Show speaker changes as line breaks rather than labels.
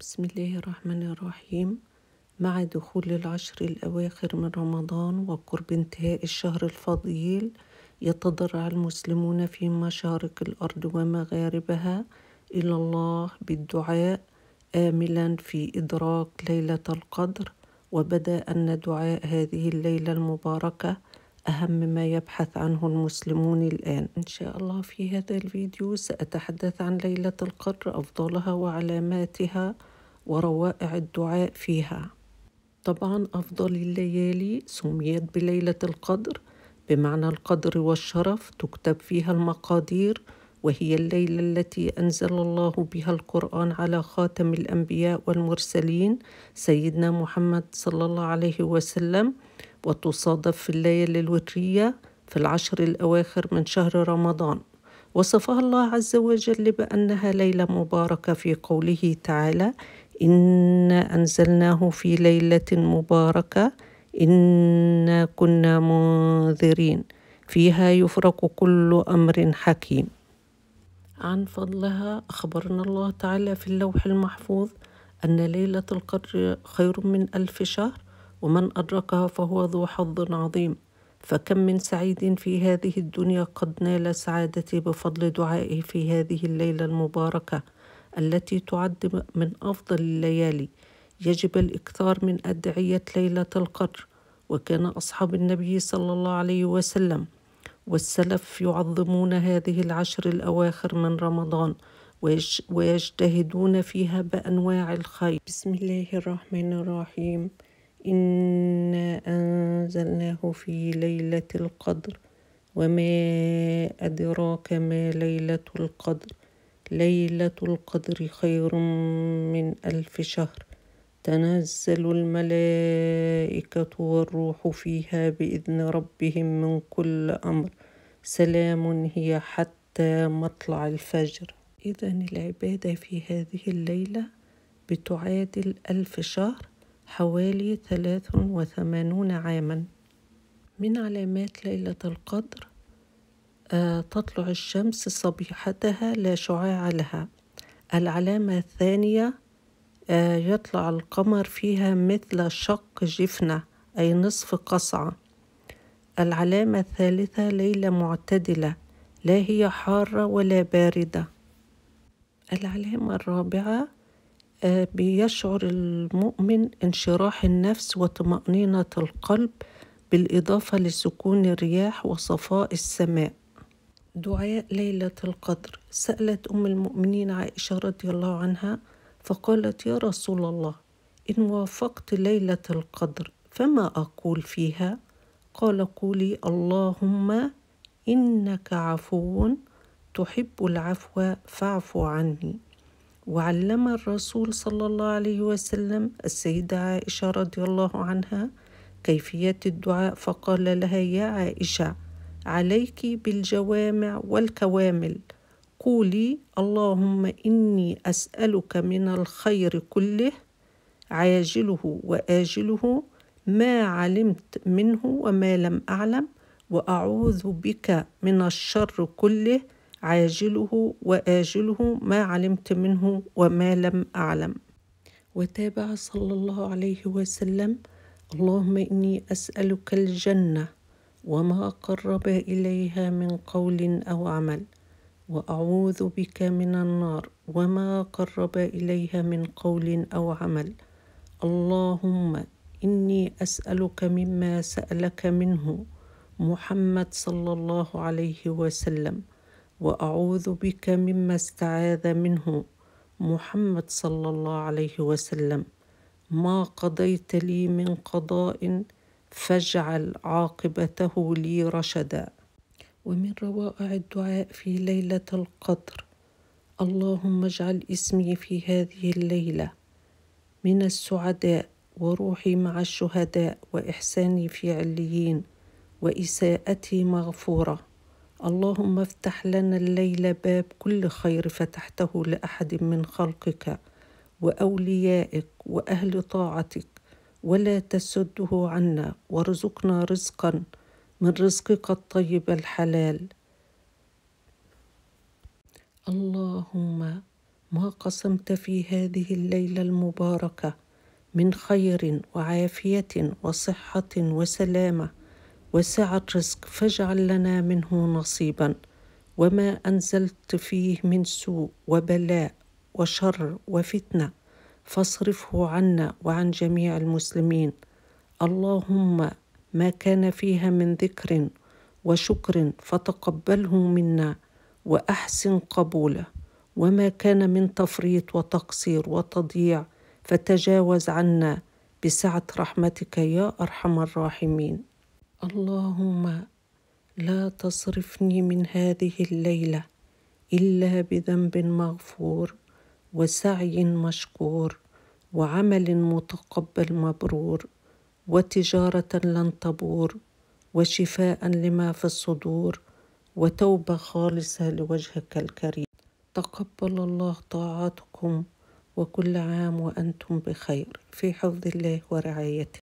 بسم الله الرحمن الرحيم مع دخول العشر الأواخر من رمضان وقرب انتهاء الشهر الفضيل يتضرع المسلمون في مشارق الأرض ومغاربها إلى الله بالدعاء آملا في إدراك ليلة القدر وبدا أن دعاء هذه الليلة المباركة أهم ما يبحث عنه المسلمون الآن إن شاء الله في هذا الفيديو سأتحدث عن ليلة القدر أفضلها وعلاماتها وروائع الدعاء فيها طبعا أفضل الليالي سميت بليلة القدر بمعنى القدر والشرف تكتب فيها المقادير وهي الليلة التي أنزل الله بها القرآن على خاتم الأنبياء والمرسلين سيدنا محمد صلى الله عليه وسلم وتصادف في الليالي الوترية في العشر الأواخر من شهر رمضان وصفها الله عز وجل بأنها ليلة مباركة في قوله تعالى إنا أنزلناه في ليلة مباركة إنا كنا منذرين فيها يفرق كل أمر حكيم عن فضلها أخبرنا الله تعالى في اللوح المحفوظ أن ليلة القدر خير من ألف شهر ومن أدركها فهو ذو حظ عظيم فكم من سعيد في هذه الدنيا قد نال سعادتي بفضل دعائه في هذه الليلة المباركة التي تعد من أفضل الليالي يجب الإكثار من أدعية ليلة القدر وكان أصحاب النبي صلى الله عليه وسلم والسلف يعظمون هذه العشر الأواخر من رمضان ويجتهدون فيها بأنواع الخير بسم الله الرحمن الرحيم إنا أنزلناه في ليلة القدر وما أدراك ما ليلة القدر ليلة القدر خير من ألف شهر تنزل الملائكة والروح فيها بإذن ربهم من كل أمر سلام هي حتى مطلع الفجر إذا العبادة في هذه الليلة بتعادل ألف شهر حوالي ثلاث وثمانون عاما من علامات ليلة القدر آه، تطلع الشمس صبيحتها لا شعاع لها العلامة الثانية آه، يطلع القمر فيها مثل شق جفنة أي نصف قصعة العلامة الثالثة ليلة معتدلة لا هي حارة ولا باردة العلامة الرابعة آه، بيشعر المؤمن انشراح النفس وطمأنينة القلب بالإضافة لسكون الرياح وصفاء السماء دعاء ليلة القدر سألت أم المؤمنين عائشة رضي الله عنها فقالت يا رسول الله إن وافقت ليلة القدر فما أقول فيها قال قولي اللهم إنك عفو تحب العفو فاعف عني وعلم الرسول صلى الله عليه وسلم السيدة عائشة رضي الله عنها كيفية الدعاء فقال لها يا عائشة عليك بالجوامع والكوامل قولي اللهم إني أسألك من الخير كله عاجله وآجله ما علمت منه وما لم أعلم وأعوذ بك من الشر كله عاجله وآجله ما علمت منه وما لم أعلم وتابع صلى الله عليه وسلم اللهم إني أسألك الجنة وما قرب اليها من قول او عمل واعوذ بك من النار وما قرب اليها من قول او عمل اللهم اني اسالك مما سالك منه محمد صلى الله عليه وسلم واعوذ بك مما استعاذ منه محمد صلى الله عليه وسلم ما قضيت لي من قضاء فاجعل عاقبته لي رشدا ومن روائع الدعاء في ليله القدر اللهم اجعل اسمي في هذه الليله من السعداء وروحي مع الشهداء واحساني في عليين واساءتي مغفوره اللهم افتح لنا الليلة باب كل خير فتحته لاحد من خلقك واوليائك واهل طاعتك ولا تسده عنا وارزقنا رزقا من رزقك الطيب الحلال اللهم ما قسمت في هذه الليله المباركه من خير وعافيه وصحه وسلامه وسعه رزق فاجعل لنا منه نصيبا وما انزلت فيه من سوء وبلاء وشر وفتنه فاصرفه عنا وعن جميع المسلمين اللهم ما كان فيها من ذكر وشكر فتقبله منا واحسن قبوله وما كان من تفريط وتقصير وتضييع فتجاوز عنا بسعه رحمتك يا ارحم الراحمين اللهم لا تصرفني من هذه الليله الا بذنب مغفور وسعي مشكور وعمل متقبل مبرور وتجاره لن تبور وشفاء لما في الصدور وتوبه خالصه لوجهك الكريم تقبل الله طاعاتكم وكل عام وانتم بخير في حفظ الله ورعايته